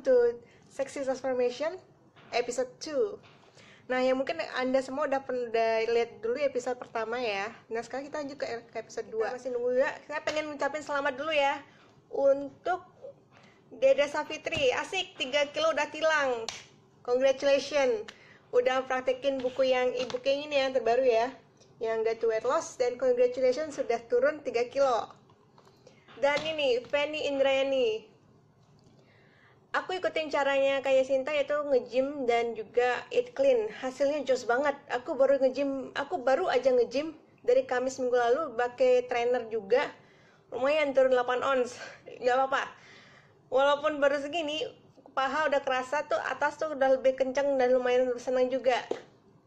to Sexy Transformation episode 2 Nah yang mungkin Anda semua udah pernah lihat dulu episode pertama ya Nah sekarang kita lanjut ke, er, episode 2 masih nunggu ya, saya pengen ngucapin selamat dulu ya Untuk Dede Safitri, asik 3 kilo udah tilang Congratulations Udah praktekin buku yang e yang ini yang terbaru ya Yang Get to Weight Loss dan congratulations sudah turun 3 kilo dan ini Fanny Indrayani aku ikutin caranya kayak Sinta yaitu nge-gym dan juga eat clean. Hasilnya jos banget. Aku baru nge-gym, aku baru aja nge-gym dari Kamis minggu lalu pakai trainer juga. Lumayan turun 8 ons. nggak apa-apa. Walaupun baru segini, paha udah kerasa tuh atas tuh udah lebih kenceng dan lumayan senang juga.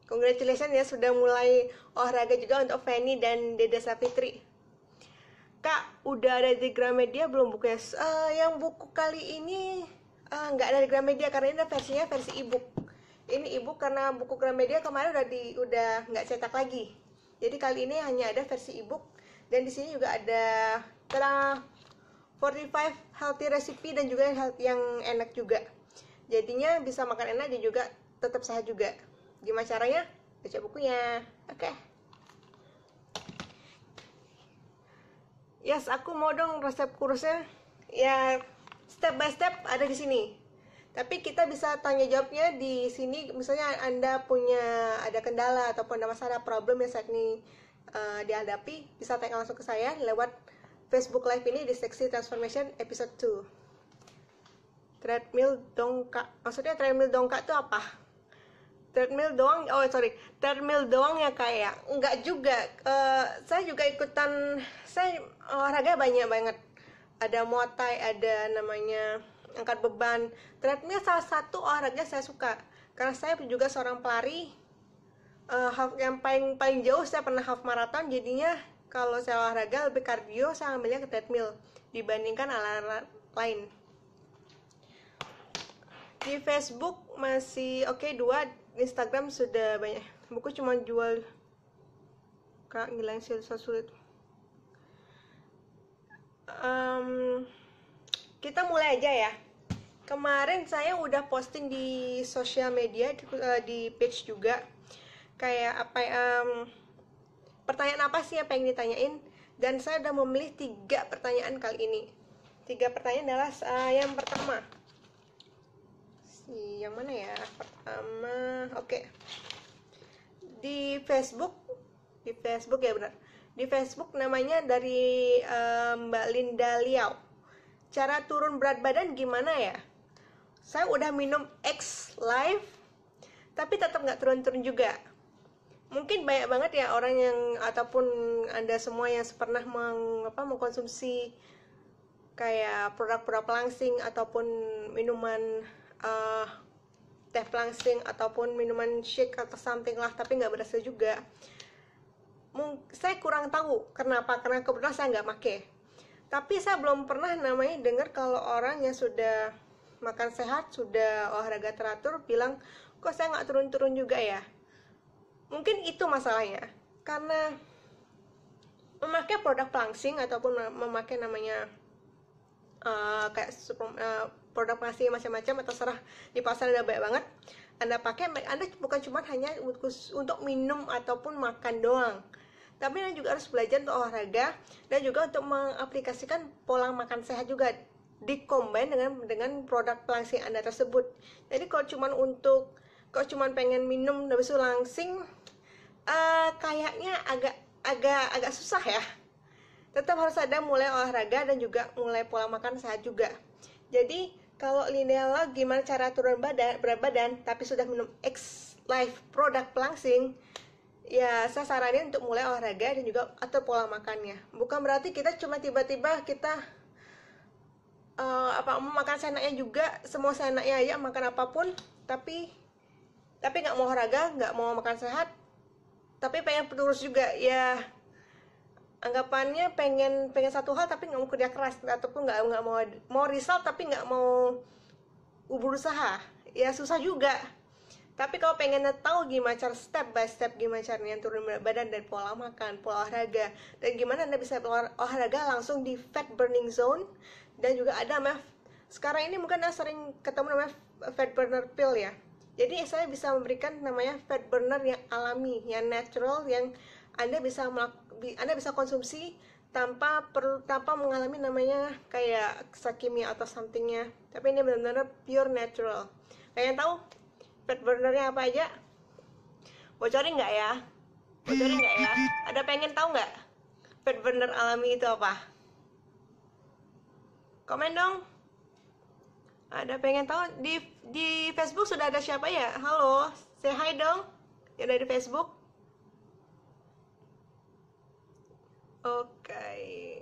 Congratulations ya sudah mulai olahraga juga untuk Fanny dan Dede Sapitri. Kak, udah ada di Gramedia belum ya? Uh, yang buku kali ini uh, eh, ada dari Gramedia karena ini versinya versi ebook ini ebook karena buku Gramedia kemarin udah di udah nggak cetak lagi jadi kali ini hanya ada versi ebook dan di sini juga ada telah 45 healthy recipe dan juga yang enak juga jadinya bisa makan enak dan juga tetap sehat juga gimana caranya baca bukunya oke okay. yes aku mau dong resep kurusnya ya step by step ada di sini tapi kita bisa tanya jawabnya di sini misalnya anda punya ada kendala ataupun ada masalah problem yang saat ini uh, dihadapi bisa tanya langsung ke saya lewat Facebook Live ini di seksi transformation episode 2 treadmill dongkak maksudnya treadmill dongkak itu apa treadmill doang oh sorry treadmill doang ya kayak enggak ya? juga uh, saya juga ikutan saya olahraga banyak banget ada motai, ada namanya angkat beban treadmill salah satu olahraga saya suka karena saya juga seorang pelari uh, half, yang paling paling jauh saya pernah half marathon jadinya kalau saya olahraga lebih kardio saya ambilnya ke treadmill dibandingkan alat-alat lain di Facebook masih oke okay, dua Instagram sudah banyak buku cuma jual kak ngilangin susah sulit um, kita mulai aja ya kemarin saya udah posting di sosial media di, uh, di page juga kayak apa um, pertanyaan apa sih yang pengen ditanyain dan saya udah memilih tiga pertanyaan kali ini tiga pertanyaan adalah uh, yang pertama si yang mana ya pertama oke okay. di Facebook di Facebook ya benar di Facebook namanya dari um, Mbak Linda Liao. Cara turun berat badan gimana ya? Saya udah minum X Live, tapi tetap nggak turun-turun juga. Mungkin banyak banget ya orang yang ataupun anda semua yang pernah meng, mengkonsumsi kayak produk-produk langsing ataupun minuman uh, teh langsing ataupun minuman shake atau something lah tapi nggak berhasil juga saya kurang tahu kenapa karena kebetulan saya nggak make tapi saya belum pernah namanya dengar kalau orang yang sudah makan sehat sudah olahraga teratur bilang kok saya nggak turun-turun juga ya mungkin itu masalahnya karena memakai produk pelangsing ataupun memakai namanya uh, kayak uh, produk pelangsing macam-macam atau ya serah di pasar ada banyak banget anda pakai anda bukan cuma hanya untuk minum ataupun makan doang tapi juga harus belajar untuk olahraga dan juga untuk mengaplikasikan pola makan sehat juga dikombin dengan dengan produk pelangsing anda tersebut jadi kalau cuma untuk kalau cuma pengen minum habis itu langsing uh, kayaknya agak agak agak susah ya tetap harus ada mulai olahraga dan juga mulai pola makan sehat juga jadi kalau Linella gimana cara turun badan berat badan tapi sudah minum X Life produk pelangsing ya saya saranin untuk mulai olahraga dan juga atur pola makannya bukan berarti kita cuma tiba-tiba kita uh, apa makan senaknya juga semua senaknya ya makan apapun tapi tapi nggak mau olahraga nggak mau makan sehat tapi pengen terus juga ya anggapannya pengen pengen satu hal tapi nggak mau kerja keras ataupun nggak nggak mau mau result tapi nggak mau berusaha ya susah juga tapi kalau pengen tahu gimana cara step by step gimana caranya turun berat badan dari pola makan, pola olahraga dan gimana anda bisa olahraga langsung di fat burning zone dan juga ada namanya sekarang ini mungkin anda sering ketemu namanya fat burner pill ya jadi saya bisa memberikan namanya fat burner yang alami yang natural yang anda bisa anda bisa konsumsi tanpa perlu tanpa mengalami namanya kayak sakimi atau somethingnya tapi ini benar-benar pure natural kalian tahu pet burnernya apa aja bocorin nggak ya bocorin nggak ya ada pengen tahu nggak pet burner alami itu apa komen dong ada pengen tahu di di Facebook sudah ada siapa ya halo say hi dong ya dari Facebook oke okay.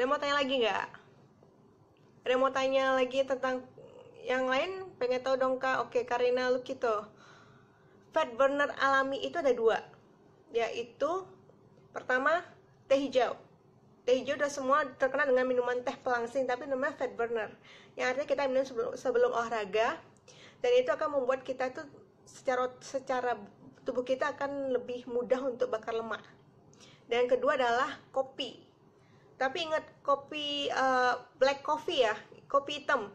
ada mau tanya lagi nggak ada mau tanya lagi tentang yang lain pengen tahu dong kak oke Karina Lukito fat burner alami itu ada dua yaitu pertama teh hijau teh hijau udah semua terkenal dengan minuman teh pelangsing tapi namanya fat burner yang artinya kita minum sebelum, sebelum olahraga dan itu akan membuat kita tuh secara secara tubuh kita akan lebih mudah untuk bakar lemak dan kedua adalah kopi tapi ingat kopi uh, black coffee ya kopi hitam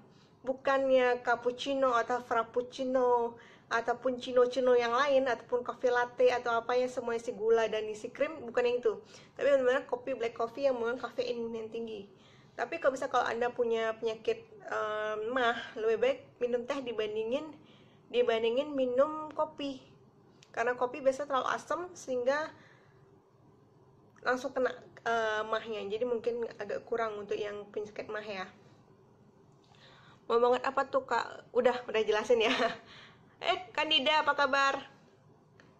bukannya cappuccino atau frappuccino ataupun cino-cino yang lain ataupun kopi latte atau apa yang semuanya isi gula dan isi krim bukan yang itu tapi benar-benar kopi black coffee yang mengandung kafein yang tinggi tapi kalau bisa kalau anda punya penyakit um, mah lebih baik minum teh dibandingin dibandingin minum kopi karena kopi biasanya terlalu asam sehingga langsung kena uh, mahnya jadi mungkin agak kurang untuk yang penyakit mah ya mau banget apa tuh kak udah udah jelasin ya eh Kandida apa kabar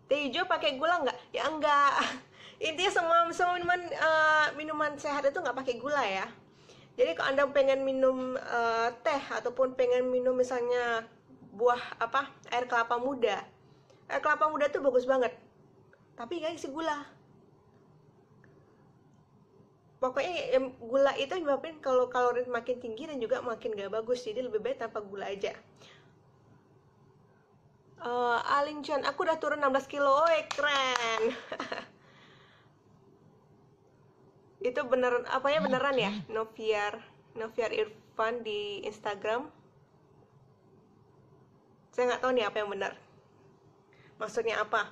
teh hijau pakai gula nggak ya enggak intinya semua semua minuman uh, minuman sehat itu nggak pakai gula ya jadi kalau anda pengen minum uh, teh ataupun pengen minum misalnya buah apa air kelapa muda air kelapa muda tuh bagus banget tapi nggak isi gula pokoknya gula itu nyebabin kalau kalori makin tinggi dan juga makin gak bagus jadi lebih baik tanpa gula aja uh, Aling Chan aku udah turun 16 kilo oke keren itu beneran apanya beneran ya Noviar Noviar Irfan di Instagram saya nggak tahu nih apa yang benar maksudnya apa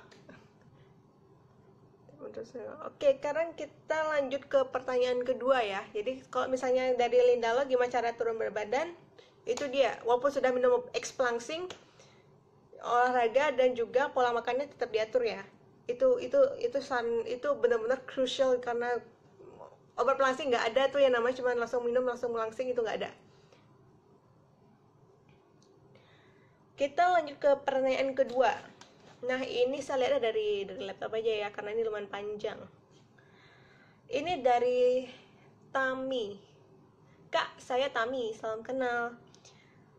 Oke, sekarang kita lanjut ke pertanyaan kedua ya. Jadi kalau misalnya dari Linda lo gimana cara turun berat badan? Itu dia. Walaupun sudah minum explancing olahraga dan juga pola makannya tetap diatur ya. Itu itu itu san itu benar-benar crucial karena obat pelangsing nggak ada tuh yang namanya cuma langsung minum langsung melangsing itu nggak ada. Kita lanjut ke pertanyaan kedua Nah ini saya lihat dari dari laptop aja ya karena ini lumayan panjang. Ini dari Tami. Kak, saya Tami, salam kenal.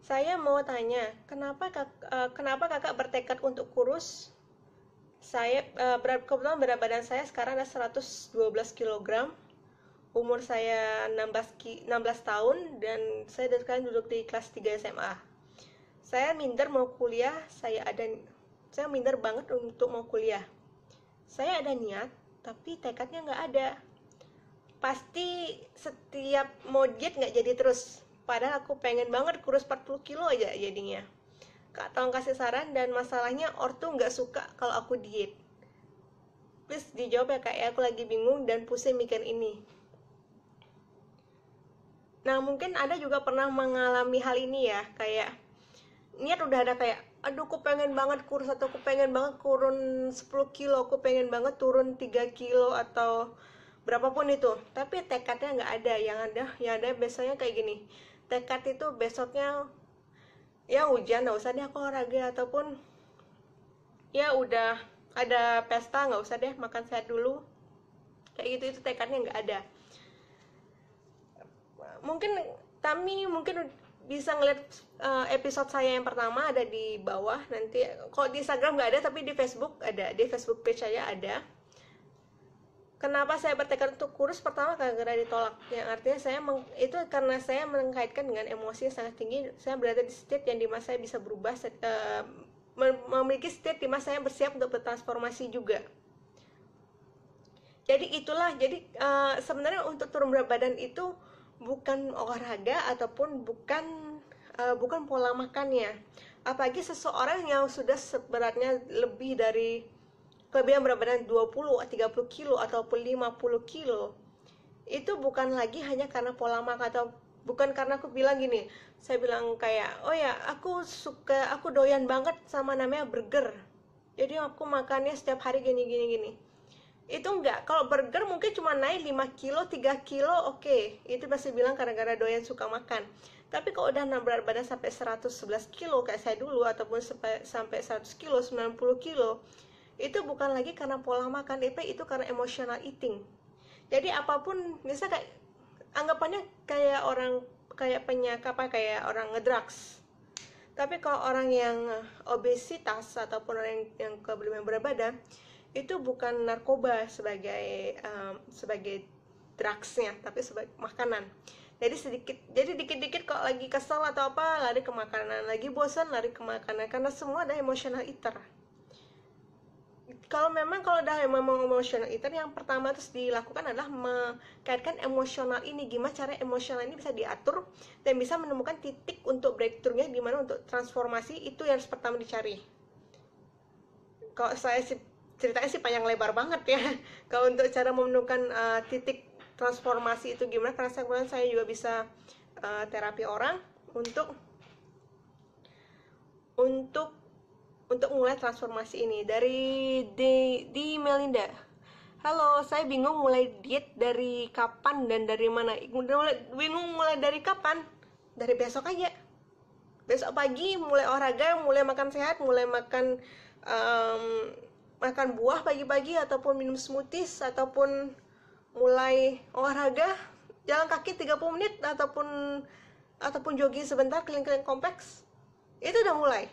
Saya mau tanya, kenapa kak, eh, kenapa kakak bertekad untuk kurus? Saya eh, berat kebetulan berat badan saya sekarang ada 112 kg. Umur saya 16 ki, 16 tahun dan saya dari sekarang duduk di kelas 3 SMA. Saya minder mau kuliah, saya ada saya minder banget untuk mau kuliah saya ada niat tapi tekadnya nggak ada pasti setiap mau diet nggak jadi terus padahal aku pengen banget kurus 40 kilo aja jadinya kak tolong kasih saran dan masalahnya ortu nggak suka kalau aku diet terus dijawab ya kak ya aku lagi bingung dan pusing mikir ini nah mungkin ada juga pernah mengalami hal ini ya kayak niat udah ada kayak aduh aku pengen banget kurus atau aku pengen banget turun 10 kilo aku pengen banget turun 3 kilo atau berapapun itu tapi tekadnya nggak ada yang ada yang ada biasanya kayak gini tekad itu besoknya ya hujan nggak usah deh aku olahraga ataupun ya udah ada pesta nggak usah deh makan sehat dulu kayak gitu itu tekadnya nggak ada mungkin Tami mungkin bisa ngeliat eh, episode saya yang pertama ada di bawah nanti kalau di Instagram nggak ada tapi di Facebook ada di Facebook page saya ada kenapa saya bertekad untuk kurus pertama karena ditolak yang artinya saya meng, itu karena saya mengkaitkan dengan emosi yang sangat tinggi saya berada di state yang dimana saya bisa berubah eh, memiliki state dimana saya bersiap untuk bertransformasi juga jadi itulah jadi eh, sebenarnya untuk turun berat badan itu bukan olahraga ataupun bukan uh, bukan pola makannya apalagi seseorang yang sudah beratnya lebih dari kelebihan berat badan 20 30 kilo ataupun 50 kilo itu bukan lagi hanya karena pola makan atau bukan karena aku bilang gini saya bilang kayak oh ya aku suka aku doyan banget sama namanya burger jadi aku makannya setiap hari gini gini gini itu enggak kalau burger mungkin cuma naik 5 kilo 3 kilo oke okay. itu masih bilang gara-gara doyan suka makan tapi kalau udah berat badan sampai 111 kilo kayak saya dulu ataupun sampai sampai 100 kilo 90 kilo itu bukan lagi karena pola makan DP itu karena emotional eating jadi apapun misalnya kayak anggapannya kayak orang kayak penyak apa kayak orang ngedrugs tapi kalau orang yang obesitas ataupun orang yang, yang keberatan berat badan itu bukan narkoba sebagai um, sebagai drugsnya tapi sebagai makanan jadi sedikit jadi dikit-dikit kalau lagi kesel atau apa lari ke makanan lagi bosan lari ke makanan karena semua ada emotional eater kalau memang kalau dah memang emotional eater yang pertama terus dilakukan adalah mengkaitkan emosional ini gimana cara emosional ini bisa diatur dan bisa menemukan titik untuk breakthroughnya gimana untuk transformasi itu yang harus pertama dicari kalau saya sih ceritanya sih panjang lebar banget ya kalau untuk cara menemukan uh, eh, titik transformasi itu gimana karena saya kemudian saya juga bisa uh, terapi orang untuk untuk untuk mulai transformasi ini dari di, di Melinda Halo, saya bingung mulai diet dari kapan dan dari mana. Mulai, Bingung mulai dari kapan? Dari besok aja. Besok pagi mulai olahraga, mulai makan sehat, mulai makan um, makan buah pagi-pagi ataupun minum smoothies ataupun mulai olahraga jalan kaki 30 menit ataupun ataupun jogging sebentar keliling-keliling kompleks itu udah mulai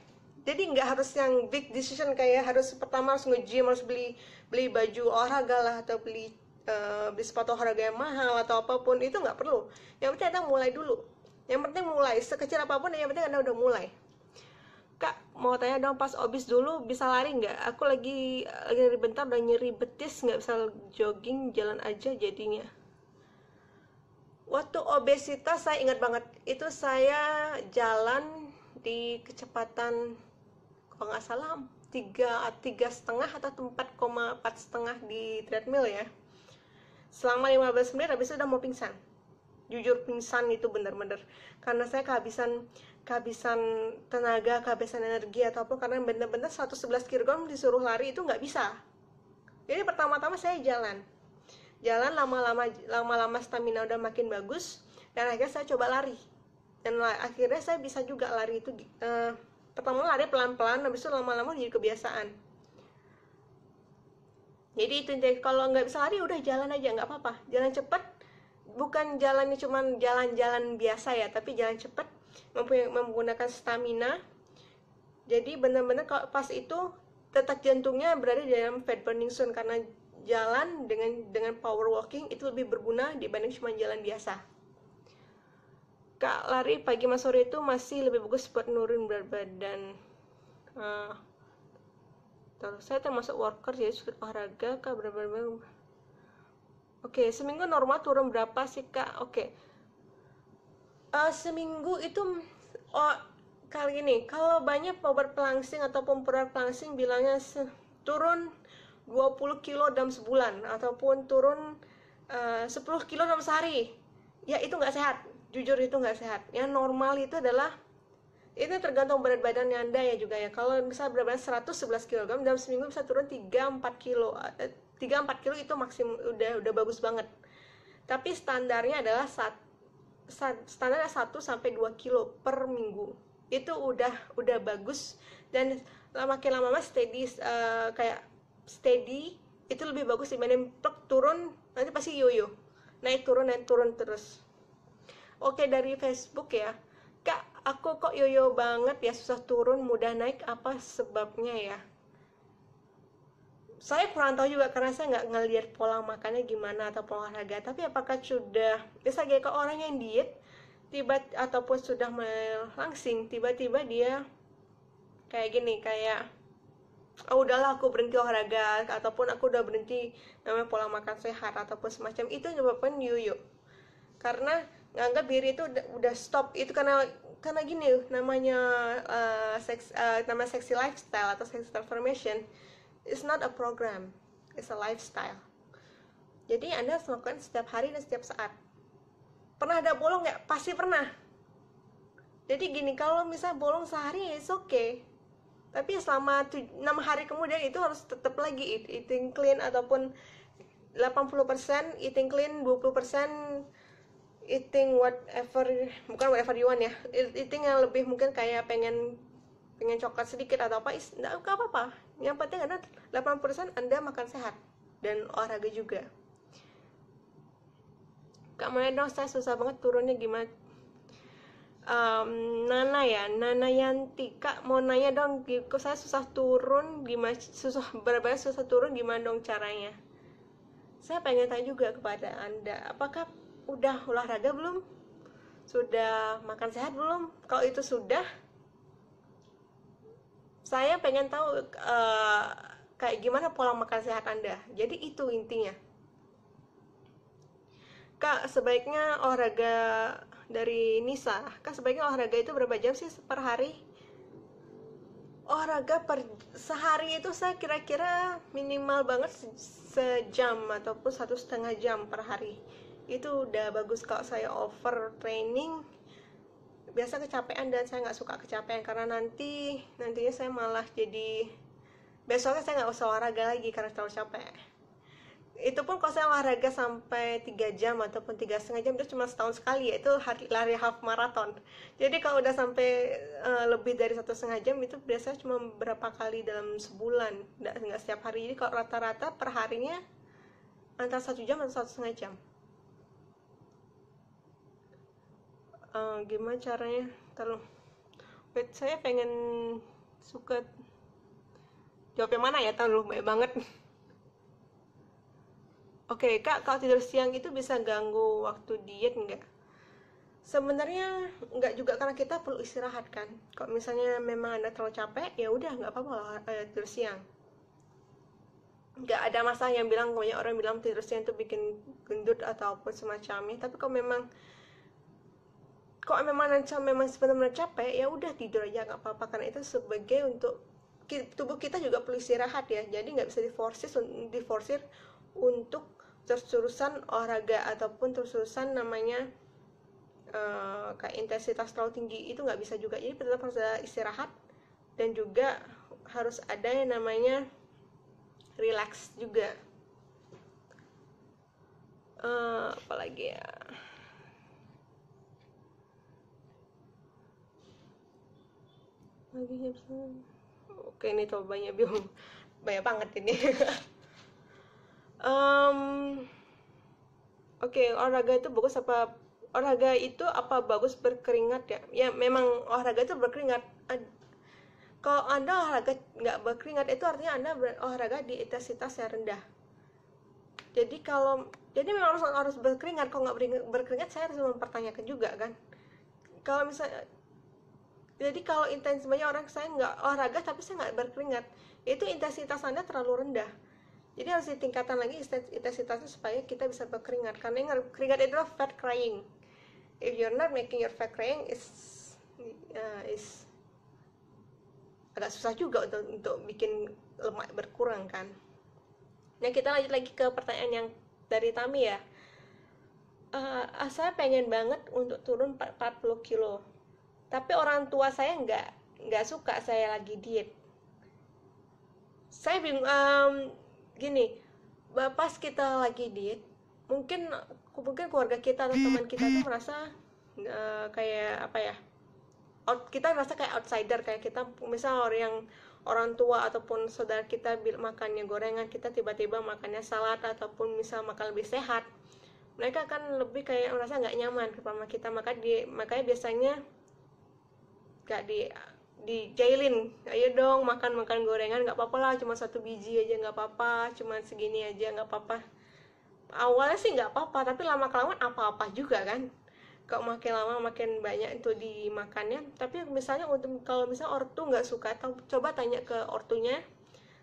jadi nggak harus yang big decision kayak harus pertama harus nge-gym harus beli beli baju olahraga lah atau beli uh, beli sepatu olahraga yang mahal atau apapun itu nggak perlu yang penting anda mulai dulu yang penting mulai sekecil apapun yang penting anda udah mulai Kak, mau tanya dong pas obis dulu bisa lari nggak? Aku lagi lagi dari bentar udah nyeri betis nggak bisa jogging jalan aja jadinya. Waktu obesitas saya ingat banget itu saya jalan di kecepatan kalau nggak salah tiga tiga setengah atau empat koma empat setengah di treadmill ya selama 15 menit habis itu udah mau pingsan jujur pingsan itu bener-bener karena saya kehabisan kehabisan tenaga, kehabisan energi atau apa karena benar-benar satu 111 kg disuruh lari itu nggak bisa. Jadi pertama-tama saya jalan. Jalan lama-lama lama-lama stamina udah makin bagus dan akhirnya saya coba lari. Dan akhirnya saya bisa juga lari itu eh, pertama lari pelan-pelan habis itu lama-lama jadi kebiasaan jadi itu jadi kalau nggak bisa lari udah jalan aja nggak apa-apa jalan cepet bukan jalannya cuman jalan-jalan biasa ya tapi jalan cepet mempunyai, menggunakan stamina jadi benar-benar kalau pas itu tetap jantungnya berada di dalam fat burning zone karena jalan dengan dengan power walking itu lebih berguna dibanding cuma jalan biasa. Kak lari pagi mas sore itu masih lebih bagus buat nurun berat badan. Uh, terus saya termasuk worker jadi suka olahraga kak berat badan. Oke, okay, seminggu normal turun berapa sih kak? Oke, okay uh, seminggu itu oh, kali ini kalau banyak power pelangsing ataupun pemberat pelangsing bilangnya turun 20 kilo dalam sebulan ataupun turun eh, uh, 10 kilo dalam sehari ya itu nggak sehat jujur itu nggak sehat ya normal itu adalah ini tergantung berat badan anda ya juga ya kalau misalnya berat badan 111 kg dalam seminggu bisa turun 3-4 kilo 3-4 eh, kilo itu maksimum udah udah bagus banget tapi standarnya adalah 1 standar 1 sampai 2 kilo per minggu itu udah udah bagus dan makin lama mas steady uh, kayak steady itu lebih bagus dibanding plek turun nanti pasti yoyo naik turun naik turun terus oke dari Facebook ya kak aku kok yoyo banget ya susah turun mudah naik apa sebabnya ya saya kurang tahu juga karena saya nggak ngelihat pola makannya gimana atau pola olahraga tapi apakah sudah bisa kayak ke orang yang diet tiba ataupun sudah melangsing tiba-tiba dia kayak gini kayak oh udahlah aku berhenti olahraga ataupun aku udah berhenti namanya pola makan sehat ataupun semacam itu menyebabkan yoyo karena nggak diri itu udah, stop itu karena karena gini namanya uh, seks uh, eh, nama sexy lifestyle atau sexy transformation It's not a program, it's a lifestyle. Jadi Anda harus melakukan setiap hari dan setiap saat. Pernah ada bolong nggak? Pasti pernah. Jadi gini, kalau misalnya bolong sehari, it's okay. Tapi selama 6 hari kemudian itu harus tetap lagi eating clean ataupun 80% eating clean, 20% eating whatever bukan whatever you want ya eating yang lebih mungkin kayak pengen pengen coklat sedikit atau apa nggak apa-apa yang penting adalah 80% Anda makan sehat dan olahraga juga. Kak mulai dong, saya susah banget turunnya gimana? Um, Nana ya, Nana Yanti, Kak mau nanya dong, kok saya susah turun gimana? Susah berapa susah turun gimana dong caranya? Saya pengen tanya juga kepada Anda, apakah udah olahraga belum? Sudah makan sehat belum? Kalau itu sudah, saya pengen tahu uh, kayak gimana pola makan sehat Anda. Jadi itu intinya. Kak, sebaiknya olahraga dari Nisa. Kak, sebaiknya olahraga itu berapa jam sih per hari? Olahraga per sehari itu saya kira-kira minimal banget se sejam ataupun satu setengah jam per hari. Itu udah bagus kalau saya over training biasa kecapean dan saya nggak suka kecapean karena nanti nantinya saya malah jadi besoknya saya nggak usah olahraga lagi karena terlalu capek itu pun kalau saya olahraga sampai 3 jam ataupun tiga setengah jam itu cuma setahun sekali yaitu lari half marathon jadi kalau udah sampai uh, lebih dari satu setengah jam itu biasanya cuma berapa kali dalam sebulan nggak setiap hari jadi kalau rata-rata perharinya antara satu jam atau satu setengah jam uh, gimana caranya kalau wait saya pengen suka jawab yang mana ya terlalu baik banget oke okay, kak kalau tidur siang itu bisa ganggu waktu diet enggak sebenarnya nggak juga karena kita perlu istirahat kan kalau misalnya memang anda terlalu capek ya udah nggak apa-apa eh, tidur siang nggak ada masalah yang bilang banyak orang bilang tidur siang itu bikin gendut ataupun semacamnya tapi kalau memang kok memang nancam memang benar-benar capek ya udah tidur aja nggak apa-apa karena itu sebagai untuk tubuh kita juga perlu istirahat ya jadi nggak bisa diforsir diforsir untuk terus-terusan olahraga ataupun terus-terusan namanya uh, kayak intensitas terlalu tinggi itu nggak bisa juga jadi tetap harus ada istirahat dan juga harus ada yang namanya relax juga uh, eh, apalagi ya lagi jam oke ini cobanya belum banyak banget ini um, oke okay, olahraga itu bagus apa olahraga itu apa bagus berkeringat ya ya memang olahraga itu berkeringat kalau anda olahraga nggak berkeringat itu artinya anda olahraga di intensitas yang rendah jadi kalau jadi memang harus harus berkeringat kalau nggak berkeringat saya harus mempertanyakan juga kan kalau misalnya jadi kalau intensitasnya orang saya nggak olahraga tapi saya nggak berkeringat itu intensitas anda terlalu rendah jadi harus ditingkatkan lagi intensitasnya supaya kita bisa berkeringat karena yang keringat itu adalah fat crying if you're not making your fat crying is uh, is agak susah juga untuk untuk bikin lemak berkurang kan nah kita lanjut lagi ke pertanyaan yang dari Tami ya uh, saya pengen banget untuk turun 40 kilo tapi orang tua saya nggak nggak suka saya lagi diet saya bingung um, gini pas kita lagi diet mungkin mungkin keluarga kita atau teman kita tuh merasa uh, eh, kayak apa ya out, kita merasa kayak outsider kayak kita misal orang yang orang tua ataupun saudara kita bil makannya gorengan kita tiba-tiba makannya salad ataupun misal makan lebih sehat mereka akan lebih kayak merasa nggak nyaman sama kita maka di makanya biasanya gak di di jailin ayo dong makan makan gorengan nggak apa-apa lah cuma satu biji aja nggak apa-apa cuma segini aja nggak apa awalnya sih nggak apa-apa tapi lama kelamaan apa-apa juga kan kok makin lama makin banyak itu dimakannya tapi misalnya untuk kalau misalnya ortu nggak suka coba tanya ke ortunya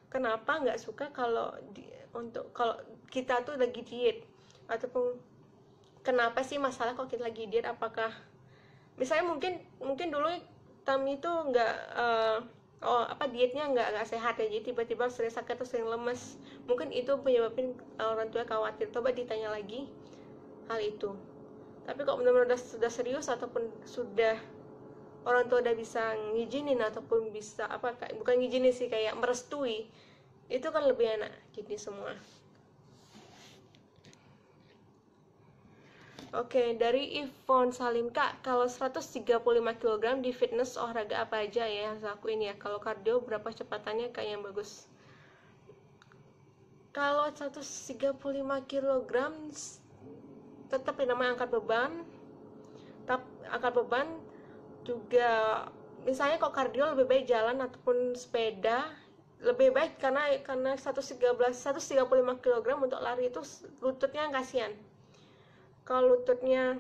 kenapa nggak suka kalau di, untuk kalau kita tuh lagi diet ataupun kenapa sih masalah kok kita lagi diet apakah misalnya mungkin mungkin dulu Tami itu nggak uh, oh apa dietnya nggak nggak sehat ya jadi tiba-tiba sering sakit atau sering lemes mungkin itu penyebabin orang tua khawatir coba ditanya lagi hal itu tapi kalau benar-benar sudah, sudah serius ataupun sudah orang tua udah bisa ngizinin ataupun bisa apa bukan ngizinin sih kayak merestui itu kan lebih enak jadi semua Oke, dari Ivon Salim, Kak, kalau 135 kg di fitness olahraga apa aja ya yang saya ini ya? Kalau kardio berapa cepatannya kayak yang bagus? Kalau 135 kg tetap yang namanya angkat beban. Tetap angkat beban juga misalnya kok kardio lebih baik jalan ataupun sepeda lebih baik karena karena 113 135 kg untuk lari itu lututnya kasihan kalau lututnya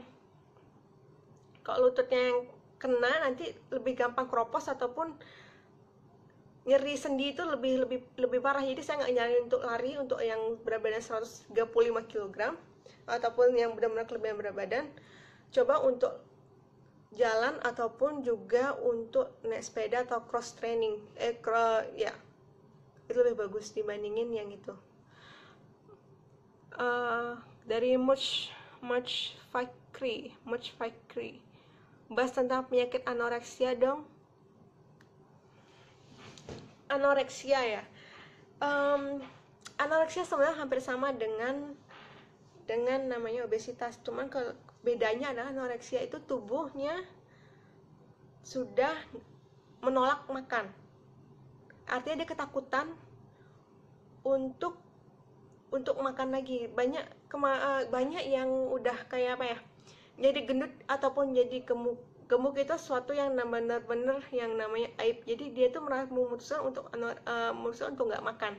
kalau lututnya yang kena nanti lebih gampang kropos ataupun nyeri sendi itu lebih lebih lebih parah jadi saya nggak nyari untuk lari untuk yang berat badan 135 kg ataupun yang benar-benar kelebihan berat badan coba untuk jalan ataupun juga untuk naik sepeda atau cross training eh cro ya itu lebih bagus dibandingin yang itu uh, dari much much Fakri much Fakri bahas tentang penyakit anoreksia dong anoreksia ya um, anoreksia sebenarnya hampir sama dengan dengan namanya obesitas cuman kalau bedanya adalah anoreksia itu tubuhnya sudah menolak makan artinya dia ketakutan untuk untuk makan lagi banyak kema eh, banyak yang udah kayak apa ya jadi gendut ataupun jadi gemuk gemuk itu suatu yang benar-benar yang namanya aib jadi dia tuh memutuskan untuk uh, memutuskan untuk nggak makan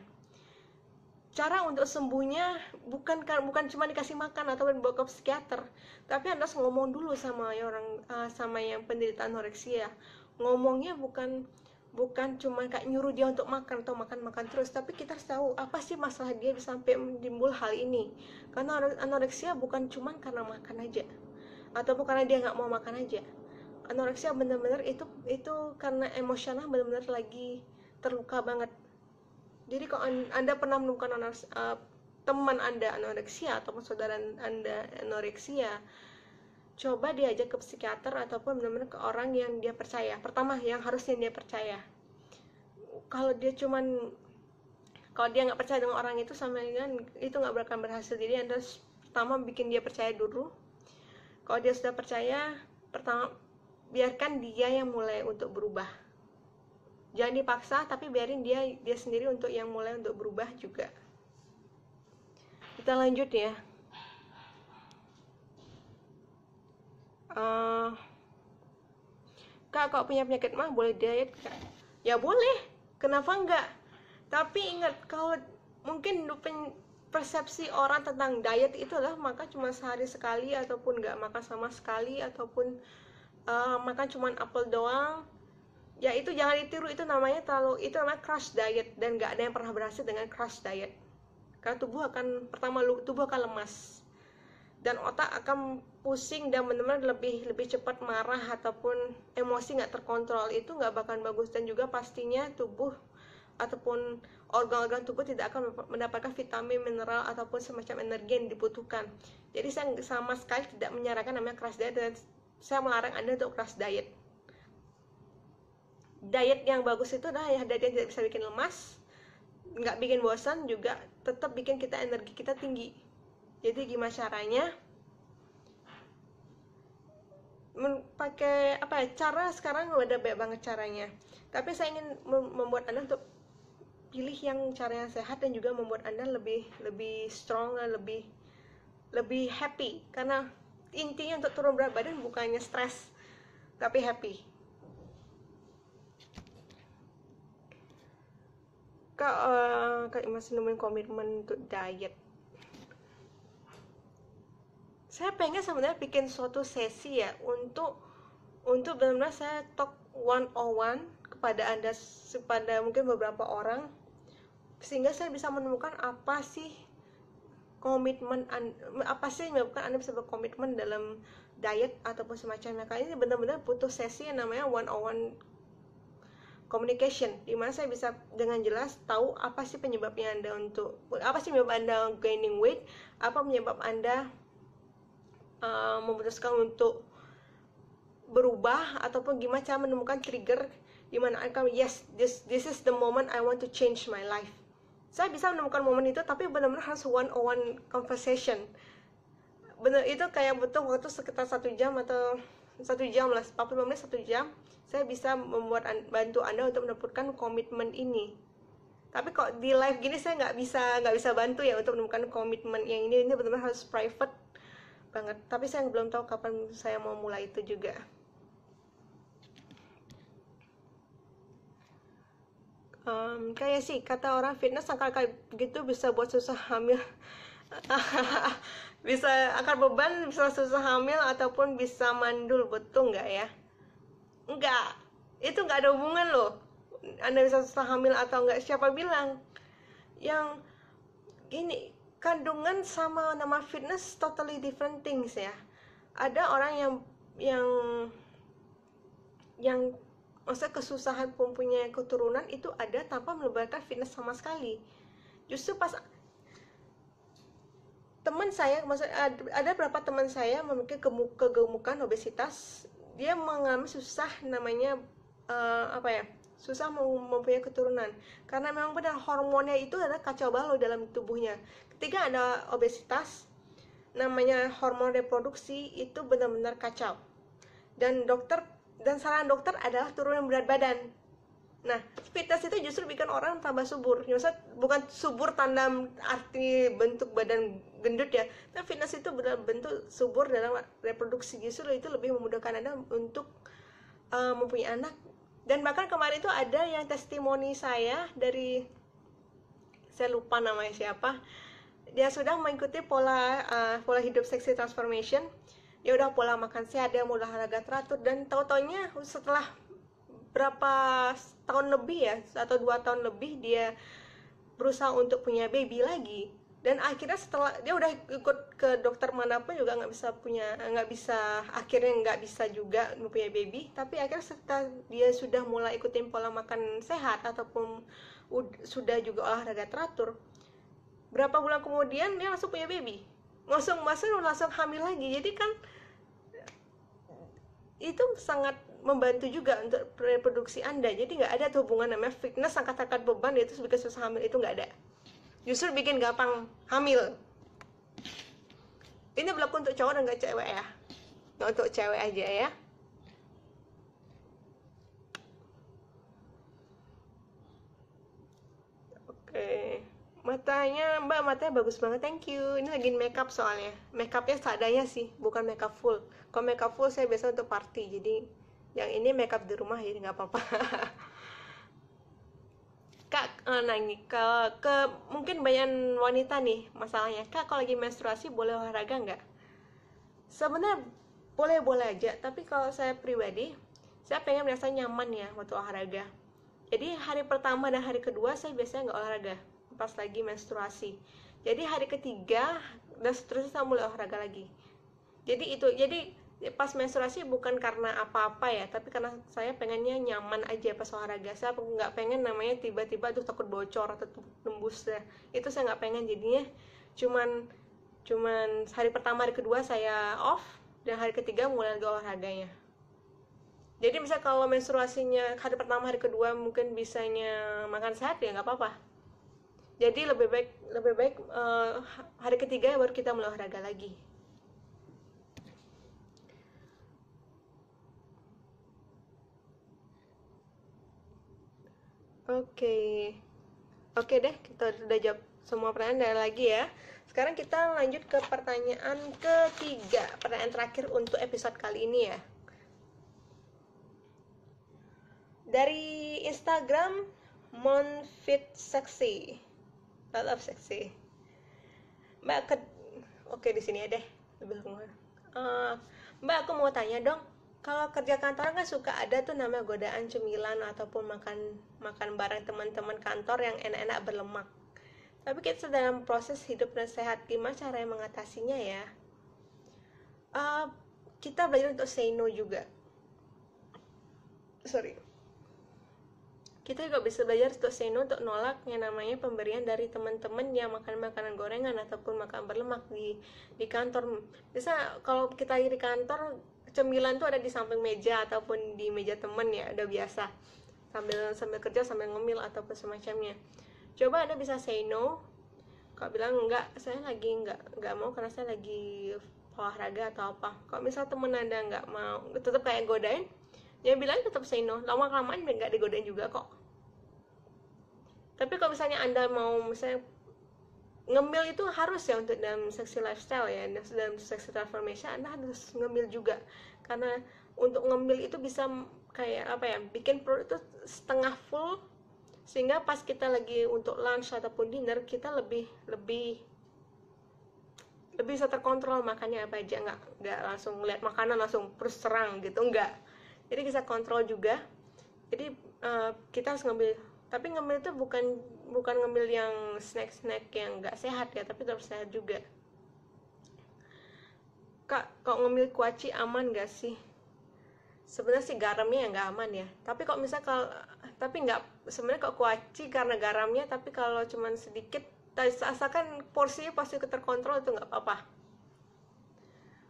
cara untuk sembuhnya bukan bukan cuma dikasih makan atau dibawa ke psikiater tapi anda harus ngomong dulu sama orang uh, sama yang penderita anoreksia ngomongnya bukan bukan cuma kayak nyuruh dia untuk makan atau makan-makan terus tapi kita harus tahu apa sih masalah dia sampai timbul hal ini karena anoreksia bukan cuma karena makan aja ataupun karena dia nggak mau makan aja anoreksia bener-bener itu itu karena emosional bener-bener lagi terluka banget jadi kalau anda pernah menemukan anoreksia, eh, teman anda anoreksia atau saudara anda anoreksia coba diajak ke psikiater ataupun benar-benar ke orang yang dia percaya pertama yang harusnya dia percaya kalau dia cuman kalau dia nggak percaya dengan orang itu sama dengan itu nggak akan berhasil jadi anda pertama bikin dia percaya dulu kalau dia sudah percaya pertama biarkan dia yang mulai untuk berubah jangan dipaksa tapi biarin dia dia sendiri untuk yang mulai untuk berubah juga kita lanjut ya uh, kak kalau punya penyakit mah boleh diet kak ya boleh kenapa enggak tapi ingat kalau mungkin persepsi orang tentang diet itu adalah makan cuma sehari sekali ataupun enggak makan sama sekali ataupun uh, makan cuma apel doang ya itu jangan ditiru itu namanya terlalu itu namanya crash diet dan enggak ada yang pernah berhasil dengan crash diet karena tubuh akan pertama tubuh akan lemas dan otak akan pusing dan benar-benar lebih lebih cepat marah ataupun emosi nggak terkontrol itu nggak bakalan bagus dan juga pastinya tubuh ataupun organ-organ tubuh tidak akan mendapatkan vitamin mineral ataupun semacam energi yang dibutuhkan jadi saya sama sekali tidak menyarankan namanya crash diet dan saya melarang anda untuk crash diet diet yang bagus itu adalah ya diet yang tidak bisa bikin lemas nggak bikin bosan juga tetap bikin kita energi kita tinggi jadi gimana caranya pakai apa ya cara sekarang udah banyak banget caranya tapi saya ingin membuat anda untuk pilih yang caranya sehat dan juga membuat anda lebih lebih strong lebih lebih happy karena intinya untuk turun berat badan bukannya stres tapi happy kak uh, kak masih nemuin komitmen untuk diet saya pengen sebenarnya bikin suatu sesi ya untuk untuk benar-benar saya talk one on one kepada anda kepada mungkin beberapa orang sehingga saya bisa menemukan apa sih komitmen apa sih yang menyebabkan anda bisa berkomitmen dalam diet ataupun semacamnya kali ini benar-benar butuh sesi yang namanya one on one communication di mana saya bisa dengan jelas tahu apa sih penyebabnya anda untuk apa sih penyebab anda gaining weight apa penyebab anda Eh, memutuskan untuk berubah ataupun gimana cara menemukan trigger di mana come yes this this is the moment I want to change my life saya bisa menemukan momen itu tapi benar-benar harus one on one conversation benar itu kayak butuh waktu sekitar satu jam atau satu jam lah 45 menit satu jam saya bisa membuat bantu anda untuk mendapatkan komitmen ini tapi kok di live gini saya nggak bisa nggak bisa bantu ya untuk menemukan komitmen yang ini ini benar-benar harus private banget tapi saya belum tahu kapan saya mau mulai itu juga um, kayak sih kata orang fitness akal kayak gitu bisa buat susah hamil bisa akar beban bisa susah hamil ataupun bisa mandul betul nggak ya nggak itu nggak ada hubungan loh anda bisa susah hamil atau nggak siapa bilang yang gini kandungan sama nama fitness totally different things ya ada orang yang yang yang masa kesusahan punya keturunan itu ada tanpa melibatkan fitness sama sekali justru pas teman saya maksud ada berapa teman saya memiliki kegemukan obesitas dia mengalami susah namanya uh, apa ya susah mau mempunyai keturunan karena memang benar hormonnya itu adalah kacau balau dalam tubuhnya ketika ada obesitas namanya hormon reproduksi itu benar-benar kacau dan dokter dan saran dokter adalah turunin berat badan nah fitness itu justru bikin orang tambah subur Maksudnya bukan subur tanda arti bentuk badan gendut ya tapi fitness itu benar bentuk subur dalam reproduksi justru itu lebih memudahkan anda untuk uh, mempunyai anak dan bahkan kemarin itu ada yang testimoni saya dari saya lupa namanya siapa dia sudah mengikuti pola uh, pola hidup seksi transformation dia udah pola makan sehat dia mulai olahraga teratur dan tau-taunya setelah berapa tahun lebih ya atau dua tahun lebih dia berusaha untuk punya baby lagi dan akhirnya setelah dia udah ikut ke dokter manapun juga nggak bisa punya nggak bisa akhirnya nggak bisa juga mempunyai baby tapi akhirnya setelah dia sudah mulai ikutin pola makan sehat ataupun sudah juga olahraga teratur berapa bulan kemudian dia langsung punya baby langsung masuk langsung hamil lagi jadi kan itu sangat membantu juga untuk reproduksi anda jadi nggak ada tuh hubungan namanya fitness angkat-angkat beban itu sebagai susah hamil itu nggak ada justru bikin gampang hamil ini berlaku untuk cowok dan gak cewek ya nah, untuk cewek aja ya Oke, matanya Mbak matanya bagus banget, thank you. Ini lagi makeup soalnya, makeupnya seadanya sih, bukan makeup full. Kalau makeup full saya biasa untuk party, jadi yang ini makeup di rumah jadi nggak apa-apa. uh, eh, nanya ke ke mungkin banyak wanita nih masalahnya kak kalau lagi menstruasi boleh olahraga nggak sebenarnya boleh boleh aja tapi kalau saya pribadi saya pengen merasa nyaman ya waktu olahraga jadi hari pertama dan hari kedua saya biasanya nggak olahraga pas lagi menstruasi jadi hari ketiga dan seterusnya saya mulai olahraga lagi jadi itu jadi Ya, pas menstruasi bukan karena apa-apa ya tapi karena saya pengennya nyaman aja pas olahraga saya nggak pengen namanya tiba-tiba tuh takut bocor atau tembus ya itu saya nggak pengen jadinya cuman cuman hari pertama hari kedua saya off dan hari ketiga mulai lagi olahraganya jadi misalnya kalau menstruasinya hari pertama hari kedua mungkin bisanya makan sehat ya nggak apa-apa jadi lebih baik lebih baik uh, hari ketiga baru kita mulai olahraga lagi Oke. Okay. Oke okay deh, kita udah jawab semua pertanyaan dari lagi ya. Sekarang kita lanjut ke pertanyaan ketiga, pertanyaan terakhir untuk episode kali ini ya. Dari Instagram Monfit Sexy. I love sexy. Mbak ke Oke, di sini ya deh. Lebih uh, Mbak aku mau tanya dong, kalau kerja kantor kan suka ada tuh nama godaan cemilan ataupun makan makan bareng teman-teman kantor yang enak-enak berlemak. Tapi kita sedang proses hidup dan sehat. Gimana cara yang mengatasinya ya? Uh, kita belajar untuk say no juga. Sorry. Kita juga bisa belajar untuk say no untuk nolak yang namanya pemberian dari teman-teman yang makan makanan gorengan ataupun makan berlemak di di kantor. Bisa kalau kita di kantor cemilan tuh ada di samping meja ataupun di meja temen ya udah biasa sambil sambil kerja sambil ngemil ataupun semacamnya coba anda bisa say no kalau bilang enggak saya lagi enggak enggak mau karena saya lagi olahraga atau apa kalau misal temen anda enggak mau tetap kayak godain dia bilang tetap say no lama kelamaan enggak digodain juga kok tapi kalau misalnya anda mau misalnya ngemil itu harus ya untuk dalam seksi lifestyle ya dalam seksi transformation anda harus ngemil juga karena untuk ngemil itu bisa kayak apa ya bikin perut itu setengah full sehingga pas kita lagi untuk lunch ataupun dinner kita lebih lebih lebih bisa terkontrol makannya apa aja nggak nggak langsung lihat makanan langsung terus gitu nggak jadi bisa kontrol juga jadi uh, kita harus ngambil tapi ngambil itu bukan bukan ngemil yang snack-snack yang nggak sehat ya tapi tetap sehat juga kak kok ngemil kuaci aman gak sih sebenarnya sih garamnya nggak aman ya tapi kok misalnya kalau tapi nggak sebenarnya kok kuaci karena garamnya tapi kalau cuman sedikit asalkan porsinya pasti terkontrol itu nggak apa-apa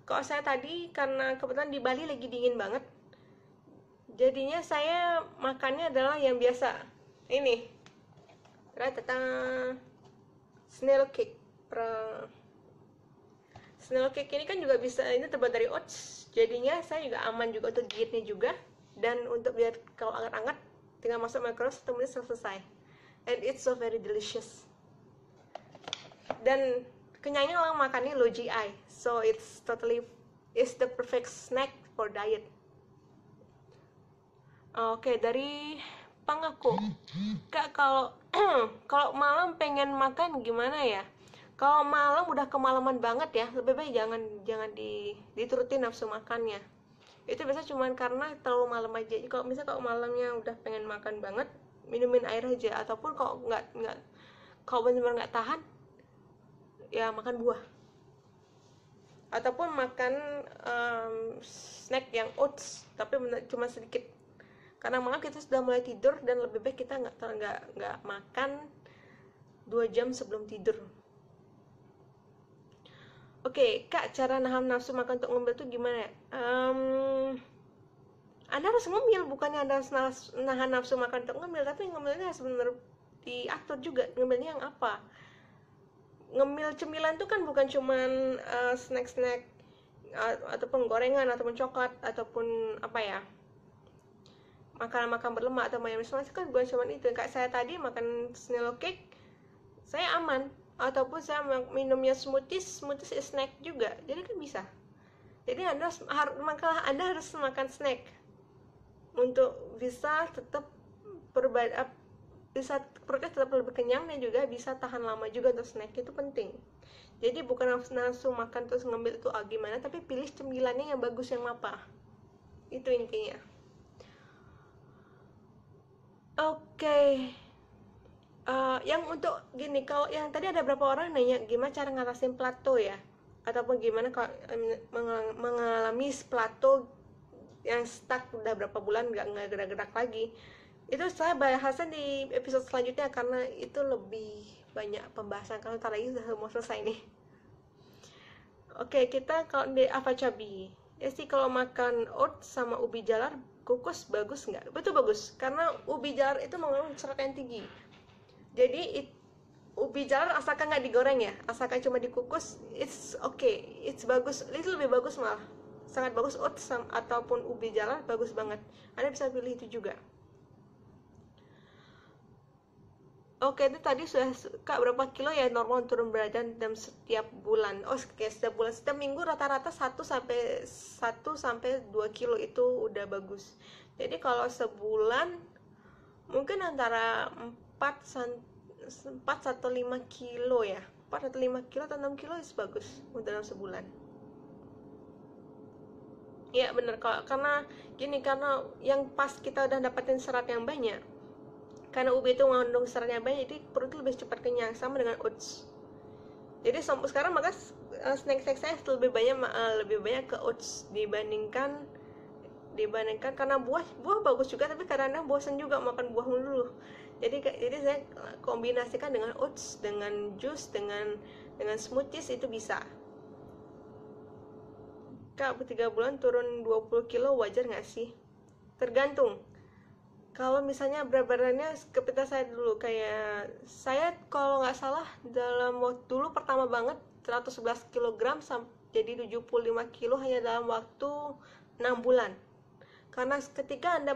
Kok saya tadi karena kebetulan di Bali lagi dingin banget jadinya saya makannya adalah yang biasa ini ratatang snail cake pra snail cake ini kan juga bisa ini terbuat dari oats jadinya saya juga aman juga untuk dietnya juga dan untuk biar kalau anget-anget tinggal masuk microwave satu menit selesai and it's so very delicious dan kenyangnya orang makannya low GI so it's totally is the perfect snack for diet oke okay, dari pangaku, kak kalau kalau malam pengen makan gimana ya kalau malam udah kemalaman banget ya lebih baik jangan jangan di dituruti nafsu makannya itu biasa cuman karena terlalu malam aja kalau misalnya kalau malamnya udah pengen makan banget minumin air aja ataupun kalau nggak nggak kalau benar nggak tahan ya makan buah ataupun makan um, snack yang oats tapi cuma sedikit karena malam kita sudah mulai tidur dan lebih baik kita nggak nggak nggak makan dua jam sebelum tidur oke okay, kak cara nahan nafsu makan untuk ngemil tuh gimana ya um, anda harus ngemil bukannya anda harus nahan nafsu makan untuk ngemil tapi ngemilnya sebenarnya diatur juga ngemilnya yang apa ngemil cemilan tuh kan bukan cuman uh, eh, snack snack uh, eh, ataupun gorengan ataupun coklat ataupun apa ya makanan-makanan berlemak atau mayonis masuk kan bukan cuma itu kayak saya tadi makan snail cake saya aman ataupun saya minumnya smoothies smoothies is snack juga jadi kan bisa jadi anda harus makalah anda harus makan snack untuk bisa tetap perbaik bisa perutnya tetap lebih kenyang dan juga bisa tahan lama juga untuk snack itu penting jadi bukan langsung makan terus ngambil itu ah, gimana tapi pilih cemilannya yang bagus yang apa itu intinya Oke. Okay. Uh, eh, yang untuk gini, kalau yang tadi ada berapa orang nanya gimana cara ngatasin plato ya? Ataupun gimana kalau mengalami plato yang stuck udah berapa bulan nggak nggak gerak-gerak lagi? Itu saya bahasan di episode selanjutnya karena itu lebih banyak pembahasan kalau tadi lagi sudah mau selesai nih. Oke, okay, kita kalau di Avacabi ya sih kalau makan oat sama ubi jalar kukus bagus nggak? Betul bagus karena ubi jalar itu mengandung serat yang tinggi. Jadi it, ubi jalar asalkan nggak digoreng ya, asalkan cuma dikukus it's okay, it's bagus, itu lebih bagus malah sangat bagus oat ataupun ubi jalar bagus banget. Anda bisa pilih itu juga. Oke, itu tadi sudah Kak berapa kilo ya normal turun badan dalam setiap bulan? Oh, kayak setiap bulan, setiap minggu rata-rata 1 sampai 1 sampai 2 kilo itu udah bagus. Jadi kalau sebulan mungkin antara 4 4 atau 5 kilo ya. 4 atau 5 kilo atau 6 kilo itu bagus dalam sebulan. Ya bener kok, karena gini karena yang pas kita udah dapetin serat yang banyak karena ubi itu mengandung seratnya banyak jadi perut lebih cepat kenyang sama dengan oats jadi sampai sekarang maka eh, snack snack saya lebih banyak eh, lebih banyak ke oats dibandingkan dibandingkan karena buah buah bagus juga tapi karena kadang bosan juga makan buah mulu. jadi jadi saya kombinasikan dengan oats dengan jus dengan dengan smoothies itu bisa kak tiga bulan turun 20 kilo wajar nggak sih tergantung kalau misalnya berat badannya, ketika saya dulu kayak saya kalau nggak salah dalam waktu dulu pertama banget 111 kg jadi 75 kilo hanya dalam waktu 6 bulan karena ketika anda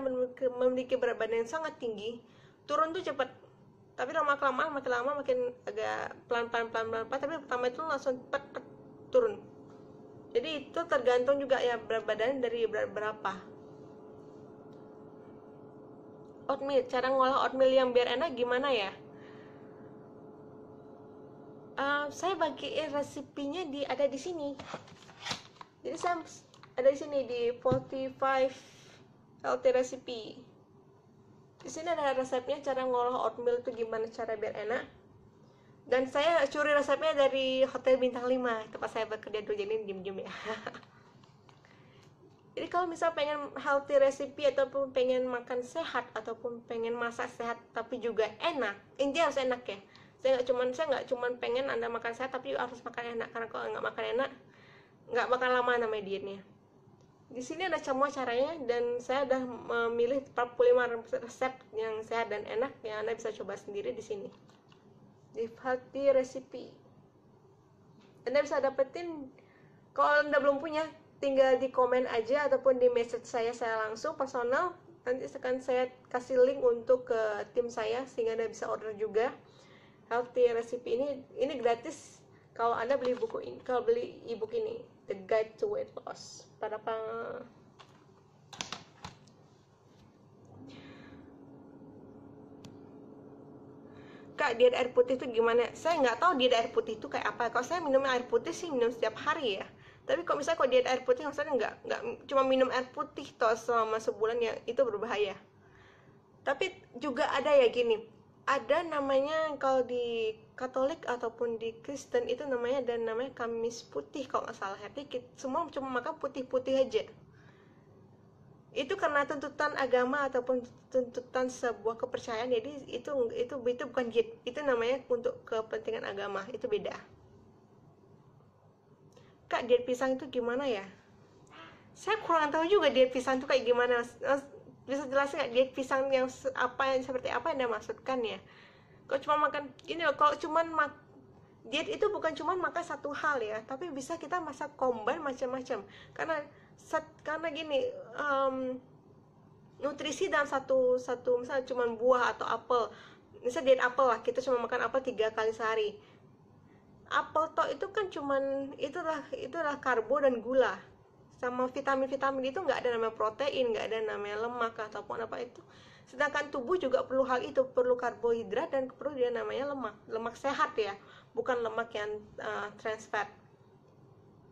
memiliki berat badan yang sangat tinggi turun tuh cepat tapi lama kelamaan makin lama makin agak pelan pelan pelan pelan, pelan tapi pertama itu langsung pet, pet, turun jadi itu tergantung juga ya berat badan dari berat berapa oatmeal cara ngolah oatmeal yang biar enak gimana ya uh, saya bagiin resepinya di ada di sini jadi saya ada di sini di 45 LT recipe di sini ada resepnya cara ngolah oatmeal itu gimana cara biar enak dan saya curi resepnya dari hotel bintang 5 tempat saya bekerja dulu jadi diem-diem ya jadi kalau misal pengen healthy recipe ataupun pengen makan sehat ataupun pengen masak sehat tapi juga enak intinya harus enak ya saya nggak cuman saya nggak cuman pengen anda makan sehat tapi harus makan enak karena kalau nggak makan enak nggak makan lama namanya dietnya di sini ada semua caranya dan saya sudah memilih 45 resep yang sehat dan enak yang anda bisa coba sendiri di sini di healthy recipe anda bisa dapetin kalau anda belum punya tinggal di komen aja ataupun di message saya saya langsung personal nanti akan saya kasih link untuk ke tim saya sehingga anda bisa order juga healthy recipe ini ini gratis kalau anda beli buku ini kalau beli ebook ini the guide to weight loss pada apa kak diet air putih itu gimana saya nggak tahu diet air putih itu kayak apa kalau saya minum air putih sih minum setiap hari ya tapi kalau misalnya kalau diet air putih maksudnya nggak nggak cuma minum air putih toh selama sebulan ya itu berbahaya tapi juga ada ya gini ada namanya kalau di Katolik ataupun di Kristen itu namanya dan namanya Kamis putih kalau nggak salah ya semua cuma makan putih-putih aja itu karena tuntutan agama ataupun tuntutan sebuah kepercayaan jadi itu itu itu bukan diet itu namanya untuk kepentingan agama itu beda kak diet pisang itu gimana ya saya kurang tahu juga diet pisang itu kayak gimana bisa jelasin nggak diet pisang yang apa yang seperti apa yang anda maksudkan ya kalau cuma makan ini loh kalau cuma mak diet itu bukan cuma makan satu hal ya tapi bisa kita masak combine macam-macam karena set, karena gini um, nutrisi dalam satu satu misalnya cuma buah atau apel misalnya diet apel lah kita cuma makan apel tiga kali sehari apel to itu kan cuman itulah itulah karbo dan gula sama vitamin-vitamin itu nggak ada namanya protein nggak ada namanya lemak ataupun apa itu sedangkan tubuh juga perlu hal itu perlu karbohidrat dan perlu dia namanya lemak lemak sehat ya bukan lemak yang uh, trans fat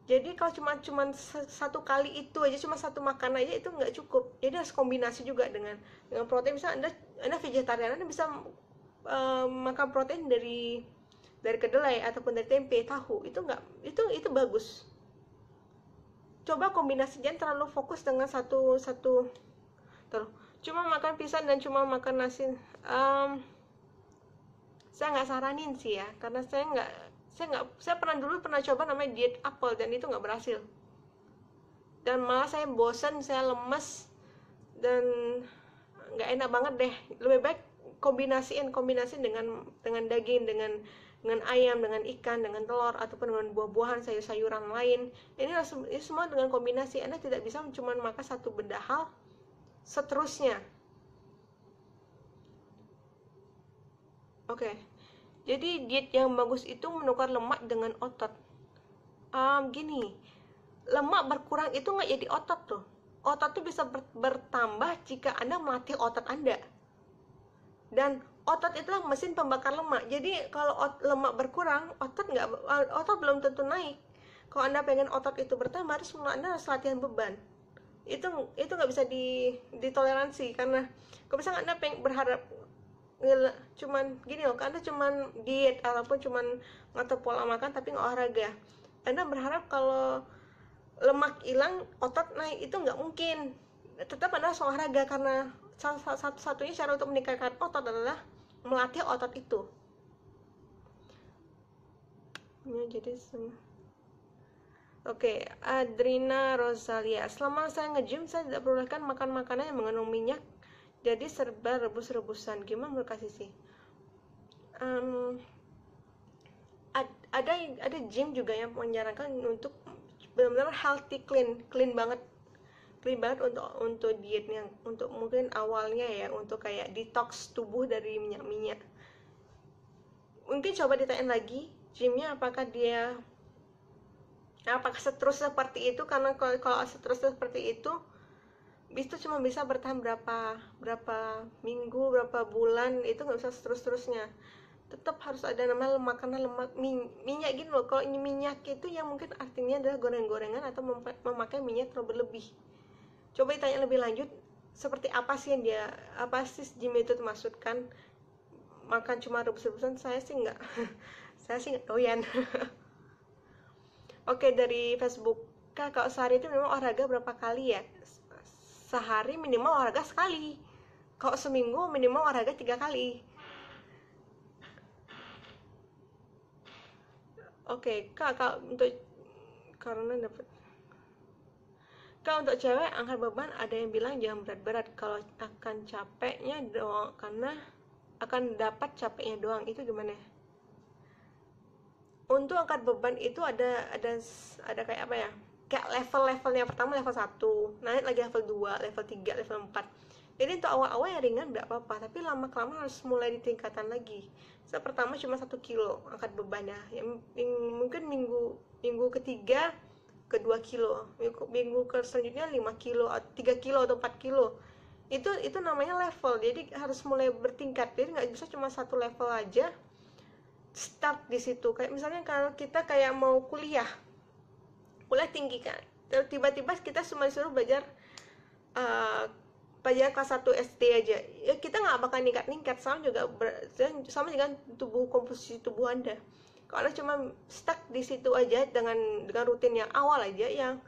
jadi kalau cuma cuma satu kali itu aja cuma satu makan aja itu nggak cukup jadi harus kombinasi juga dengan dengan protein bisa anda anda vegetarian anda bisa uh, makan protein dari dari kedelai ataupun dari tempe tahu itu nggak itu itu bagus coba kombinasi jangan terlalu fokus dengan satu satu terus cuma makan pisang dan cuma makan nasi um, saya nggak saranin sih ya karena saya nggak saya nggak saya pernah dulu pernah coba namanya diet apel dan itu nggak berhasil dan malah saya bosan saya lemes dan nggak enak banget deh lebih baik kombinasiin kombinasiin dengan dengan daging dengan dengan ayam, dengan ikan, dengan telur, ataupun dengan buah-buahan, sayur-sayuran lain. Ini semua dengan kombinasi. Anda tidak bisa cuma makan satu benda hal seterusnya. Oke, okay. jadi diet yang bagus itu menukar lemak dengan otot. Um, gini, lemak berkurang itu nggak jadi otot tuh. Otot tuh bisa bertambah jika Anda melatih otot Anda. Dan otot itulah mesin pembakar lemak jadi kalau ot lemak berkurang otot nggak eh, otot belum tentu naik kalau anda pengen otot itu bertambah harus anda harus latihan beban itu itu nggak bisa di ditoleransi karena kalau misalnya anda pengen berharap cuman gini loh anda cuman diet ataupun cuman ngatur pola makan tapi nggak olahraga anda berharap kalau lemak hilang otot naik itu nggak mungkin tetap anda olahraga karena satu-satunya cara untuk meningkatkan otot adalah melatih otot itu ya jadi Oke, okay, Adrina Rosalia. Selama saya nge saya tidak perbolehkan makan makanan yang mengandung minyak. Jadi serba rebus-rebusan. Gimana menurut kasih sih? Um, ada ada gym juga yang menyarankan untuk benar-benar healthy clean, clean banget clean banget untuk untuk dietnya untuk mungkin awalnya ya untuk kayak detox tubuh dari minyak-minyak mungkin coba ditanyain lagi gymnya apakah dia apakah seterusnya seperti itu karena kalau, kalau seterus seperti itu itu cuma bisa bertahan berapa berapa minggu berapa bulan itu nggak usah seterus terusnya tetap harus ada namanya lemak karena lemak min, minyak gini loh kalau ini minyak itu yang mungkin artinya adalah goreng-gorengan atau memakai minyak terlalu berlebih coba ditanya lebih lanjut seperti apa sih yang dia apa sih Jimmy itu maksudkan makan cuma rebus-rebusan saya sih nggak saya sih nggak doyan oke dari Facebook kak kalau sehari itu memang olahraga berapa kali ya sehari minimal olahraga sekali kalau seminggu minimal olahraga tiga kali oke kak kalau untuk karena dapat kalau untuk cewek angkat beban ada yang bilang jangan berat-berat kalau akan capeknya doang karena akan dapat capeknya doang itu gimana untuk angkat beban itu ada ada ada kayak apa ya kayak level-levelnya pertama level 1 nanti lagi level 2 level 3 level 4 jadi untuk awal-awal yang ringan tidak apa-apa tapi lama-kelamaan harus mulai di tingkatan lagi saya pertama cuma satu kilo angkat bebannya ya, mungkin minggu minggu ketiga ke 2 kilo minggu, minggu ke selanjutnya 5 kilo 3 kilo atau 4 kilo itu itu namanya level jadi harus mulai bertingkat jadi nggak bisa cuma satu level aja start di situ kayak misalnya kalau kita kayak mau kuliah kuliah tinggi kan tiba-tiba kita cuma disuruh belajar uh, belajar kelas 1 SD aja ya kita nggak bakal ningkat-ningkat sama juga sama juga tubuh komposisi tubuh anda kalau cuma stuck di situ aja dengan dengan rutin yang awal aja yang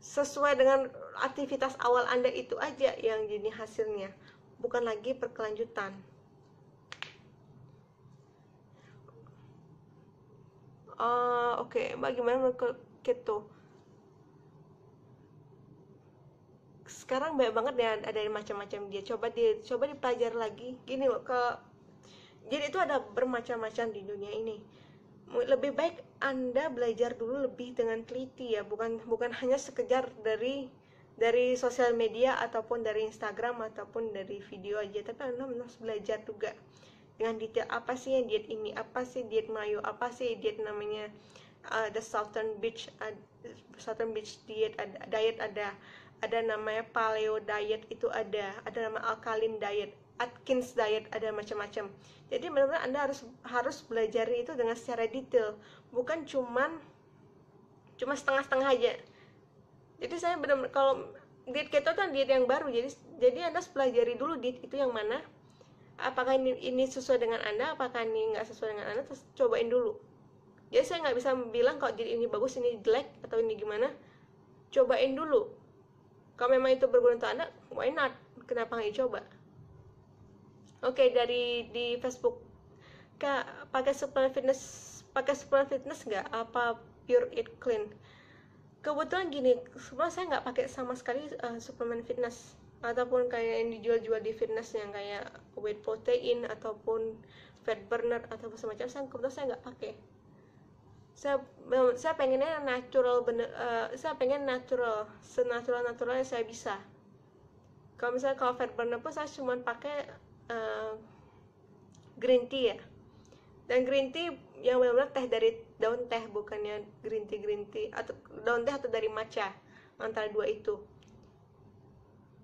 sesuai dengan aktivitas awal Anda itu aja yang jadi hasilnya, bukan lagi perkelanjutan. Uh, ah, Oke, okay. bagaimana ke keto? Sekarang banyak banget ya ada macam-macam dia. Coba di coba dipelajari lagi. Gini loh, ke jadi itu ada bermacam-macam di dunia ini lebih baik anda belajar dulu lebih dengan teliti ya bukan bukan hanya sekejar dari dari sosial media ataupun dari Instagram ataupun dari video aja tapi anda harus belajar juga dengan detail apa sih yang diet ini apa sih diet mayo apa sih diet namanya uh, the Southern Beach uh, Southern Beach diet ada, diet ada ada namanya paleo diet itu ada ada nama alkaline diet Atkins diet ada macam-macam jadi benar-benar anda harus harus belajar itu dengan secara detail bukan cuman cuma setengah-setengah aja jadi saya benar kalau diet keto kan diet yang baru jadi jadi anda harus pelajari dulu diet itu yang mana apakah ini, ini sesuai dengan anda apakah ini nggak sesuai dengan anda terus cobain dulu jadi saya nggak bisa bilang kalau diet ini bagus ini jelek atau ini gimana cobain dulu kalau memang itu berguna untuk anda why not kenapa nggak dicoba Oke, okay, dari di Facebook. Kak, pakai suplemen fitness, pakai suplemen fitness nggak? Apa pure eat clean? Kebetulan gini, sebenarnya saya nggak pakai sama sekali uh, eh, suplemen fitness ataupun kayak yang dijual-jual di fitness yang kayak weight protein ataupun fat burner ataupun semacam saya kebetulan saya nggak pakai saya saya pengennya natural bener uh, saya pengen natural senatural naturalnya saya bisa kalau misalnya kalau fat burner pun saya cuma pakai uh, green tea ya dan green tea yang benar-benar teh dari daun teh bukannya green tea green tea atau daun teh atau dari matcha antara dua itu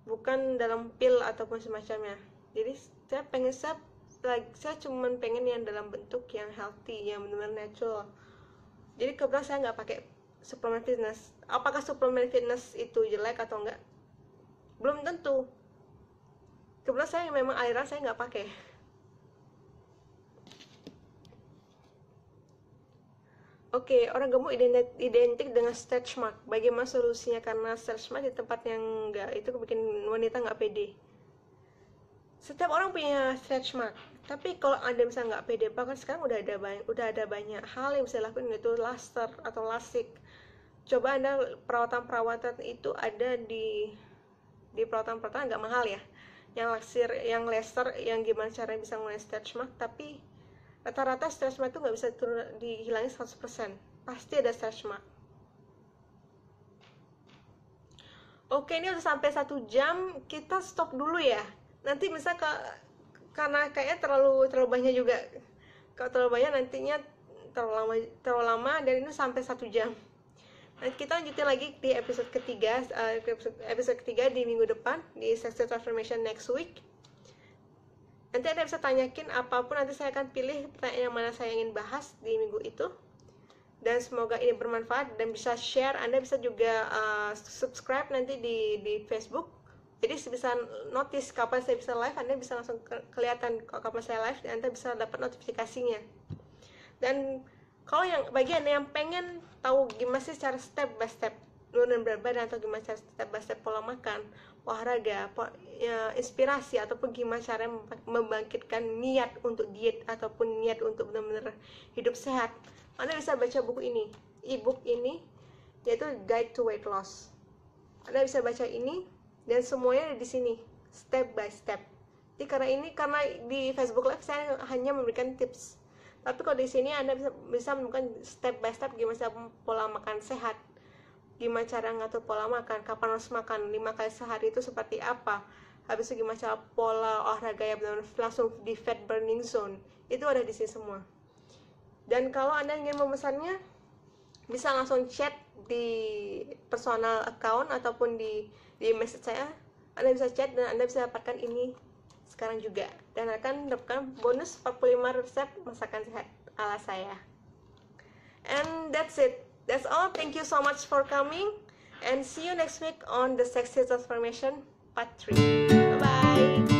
bukan dalam pil ataupun semacamnya jadi saya pengen saya like, saya cuman pengen yang dalam bentuk yang healthy yang benar-benar natural jadi kebetulan saya nggak pakai suplemen fitness apakah suplemen fitness itu jelek atau enggak belum tentu kebetulan saya memang aliran saya nggak pakai Oke, okay, orang gemuk identik dengan stretch mark. Bagaimana solusinya? Karena stretch mark di tempat yang enggak itu bikin wanita nggak pede. Setiap orang punya stretch mark. Tapi kalau anda bisa nggak pede, bahkan sekarang udah ada banyak, udah ada banyak hal yang bisa lakukan yaitu laser atau lasik. Coba anda perawatan perawatan itu ada di di perawatan perawatan nggak mahal ya yang laser yang laser yang gimana caranya bisa ngulangin stretch mark tapi rata-rata stretch mark itu nggak bisa turun, dihilangin 100% pasti ada stretch mark oke ini udah sampai satu jam kita stop dulu ya nanti bisa ke karena kayaknya terlalu terlalu banyak juga kalau terlalu banyak nantinya terlalu lama terlalu lama dan ini sampai satu jam kita lanjutin lagi di episode ketiga uh, episode, episode ketiga di minggu depan di section transformation next week nanti anda bisa tanyakin apapun nanti saya akan pilih pertanyaan yang mana saya ingin bahas di minggu itu dan semoga ini bermanfaat dan bisa share anda bisa juga uh, subscribe nanti di di Facebook jadi bisa notice kapan saya bisa live anda bisa langsung ke kelihatan kapan saya live dan anda bisa dapat notifikasinya dan kalau yang bagian yang pengen tahu gimana sih cara step by step nurunin berat badan atau gimana cara step by step pola makan olahraga po, ya, inspirasi ataupun gimana cara membangkitkan niat untuk diet ataupun niat untuk benar-benar hidup sehat anda bisa baca buku ini ebook ini yaitu guide to weight loss anda bisa baca ini dan semuanya ada di sini step by step jadi karena ini karena di Facebook Live saya hanya memberikan tips tapi kalau di sini anda bisa bisa menemukan step by step gimana cara pola makan sehat gimana cara ngatur pola makan kapan harus makan lima kali sehari itu seperti apa habis itu gimana cara pola olahraga yang benar langsung di fat burning zone itu ada di sini semua dan kalau anda ingin memesannya bisa langsung chat di personal account ataupun di di message saya anda bisa chat dan anda bisa dapatkan ini sekarang juga dan akan mendapatkan bonus 45 resep masakan sehat ala saya. And that's it. That's all. Thank you so much for coming and see you next week on the Sexy Transformation Part 3. Bye-bye.